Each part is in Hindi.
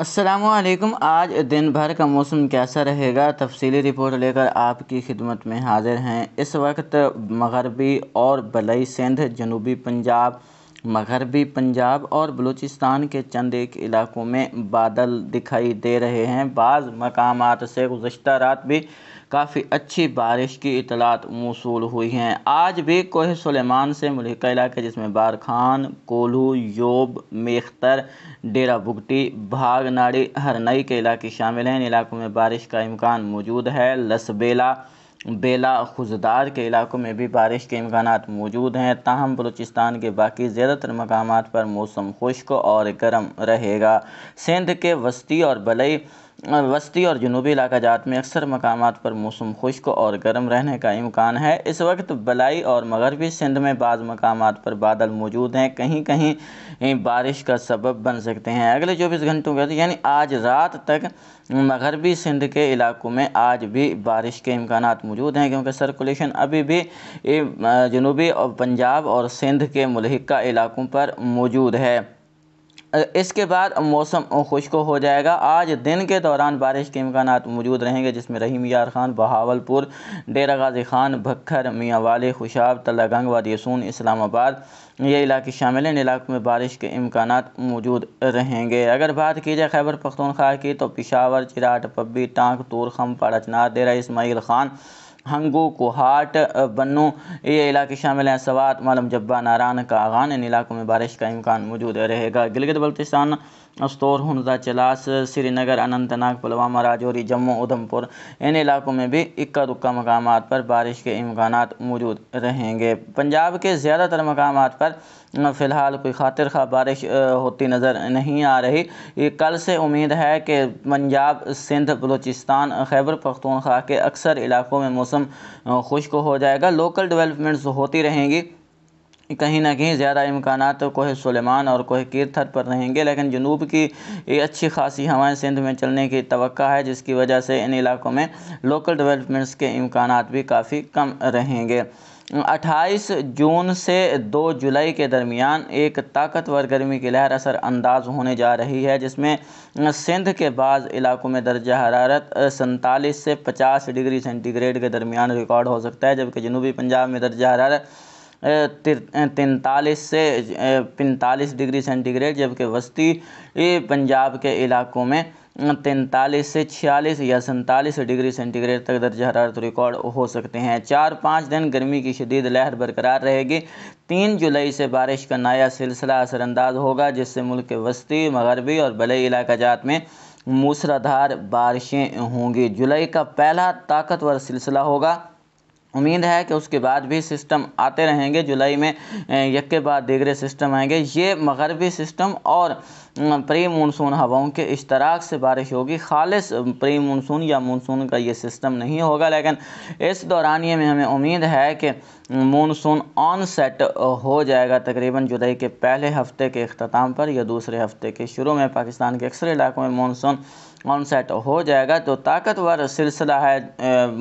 असलम आज दिन भर का मौसम कैसा रहेगा तफसीली रिपोर्ट लेकर आपकी खिदमत में हाजिर हैं इस वक्त मगरबी और बलई सिंध जनूबी पंजाब मग़रबी पंजाब और बलूचिस्तान के चंद एक इलाक़ों में बादल दिखाई दे रहे हैं बाज़ मकाम से गुजशत रात भी काफ़ी अच्छी बारिश की इतलात मौसूल हुई हैं आज भी कोह सलेमान से मुल्हिक़ इलाक़े जिसमें बारखान कोल्हू योब मेख्तर डेरा बुगटी भागनाड़ी हरनई के इलाके शामिल हैं इन इलाक़ों में बारिश का इम्कान मौजूद है लसबेला बेला खुजदार के इलाक़ों में भी बारिश के इम्कान मौजूद हैं ताहम बलूचिस्तान के बाकी ज़्यादातर मकाम पर मौसम खुश्क और गर्म रहेगा सिंध के वस्ती और बलई वस्ती और जनूबी इलाका जात में अक्सर मकाम पर मौसम खुश्क और गर्म रहने का इम्कान है इस वक्त बलाई और मगरबी सिंध में बाज़ मकाम पर बादल मौजूद हैं कहीं कहीं बारिश का सबब बन सकते हैं अगले चौबीस घंटों के यानी आज रात तक मगरबी सिंध के इलाकों में आज भी बारिश के इम्कान मौजूद हैं क्योंकि सर्कुलेशन अभी भी जनूबी और पंजाब और सिंध के मलहका इलाकों पर मौजूद है इसके बाद मौसम खुश्क हो जाएगा आज दिन के दौरान बारिश के इम्कान मौजूद रहेंगे जिसमें रहीम यार खान बहावलपुर डेरा गाजी खान भक्खर मियाँ वाले खुशाब तलागंग वसून इस्लामाबाद ये इलाके शामिल हैं इन इलाकों में बारिश के इम्कान मौजूद रहेंगे अगर बात की जाए खैबर पख्तनख्वा की तो पिशावर चिराट पब्बी टांग तूरखम चनार डेरा इसमाइल खान हंगू कोहाट बनू ये इलाके शामिल हैं सवात मालम जब्बा नारान कागान इन इलाकों में बारिश का इम्कान मौजूद रहेगा गिलगित बल्तिस्तान अस्तौर हनजा चलास श्रीनगर अनंतनाग पुलवामा राजौरी जम्मू उधमपुर इन इलाकों में भी इक्का दुक्का मकाम पर बारिश के इम्कान मौजूद रहेंगे पंजाब के ज़्यादातर मकाम पर फ़िलहाल कोई खातिर खा बारिश होती नज़र नहीं आ रही कल से उम्मीद है कि पंजाब सिंध बलूचिस्तान खैबर पख्तूनख्वा के अक्सर इलाकों में मौसम मौसम खुश्क हो जाएगा लोकल डेवलपमेंट्स होती रहेंगी कहीं ना कहीं ज़्यादा इम्कान तो कोह सुलेमान और कोह कीर्थर पर रहेंगे लेकिन जनूब की ये अच्छी खासी हवाएं सिंध में चलने की तो है जिसकी वजह से इन इलाकों में लोकल डेवलपमेंट्स के इम्कान भी काफ़ी कम रहेंगे अट्ठाईस जून से दो जुलाई के दरमियान एक ताकतवर गर्मी की लहर असर अंदाज होने जा रही है जिसमें सिंध के बाद इलाकों में दर्जा हरारत सैंतालीस से पचास डिग्री सेंटीग्रेड के दरमियान रिकॉर्ड हो सकता है जबकि जनूबी पंजाब में दर्जा हरारत तैंतालीस से पैंतालीस डिग्री सेंटीग्रेड जबकि वस्ती पंजाब के इलाकों में तैंतालीस से छियालीस या सैंतालीस डिग्री सेंटीग्रेड तक दर्ज हरारत रिकॉर्ड हो सकते हैं चार पाँच दिन गर्मी की शदीद लहर बरकरार रहेगी तीन जुलाई से बारिश का नया सिलसिला असरानंदाज होगा जिससे मुल्क के वस्ती मगरबी और बलई इलाका जात में मूसलाधार बारिशें होंगी जुलाई का पहला ताकतवर सिलसिला होगा उम्मीद है कि उसके बाद भी सिस्टम आते रहेंगे जुलाई में एक के बाद दीगरे सिस्टम आएंगे ये मगरबी सिस्टम और प्री मानसून हवाओं के इश्तराक से बारिश होगी खालिस प्री मानसून या मानसून का ये सिस्टम नहीं होगा लेकिन इस दौरान ये में हमें उम्मीद है कि मानसून ऑन सेट हो जाएगा तकरीबन जुलाई के पहले हफ्ते के अख्ताम पर या दूसरे हफ्ते के शुरू में पाकिस्तान के अक्सर इलाकों में मानसून ऑन सेट हो जाएगा तो ताकतवर सिलसिला है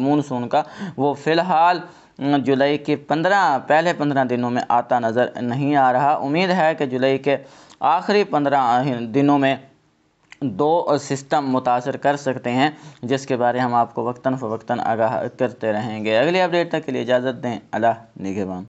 मानसून का वो फ़िलहाल जुलाई के पंद्रह पहले पंद्रह दिनों में आता नज़र नहीं आ रहा उम्मीद है कि जुलाई के आखिरी पंद्रह दिनों में दो सिस्टम मुतासर कर सकते हैं जिसके बारे हम आपको वक्ता फ़वक्ता आगाह करते रहेंगे अगले अपडेट तक के लिए इजाज़त दें अला निगहबान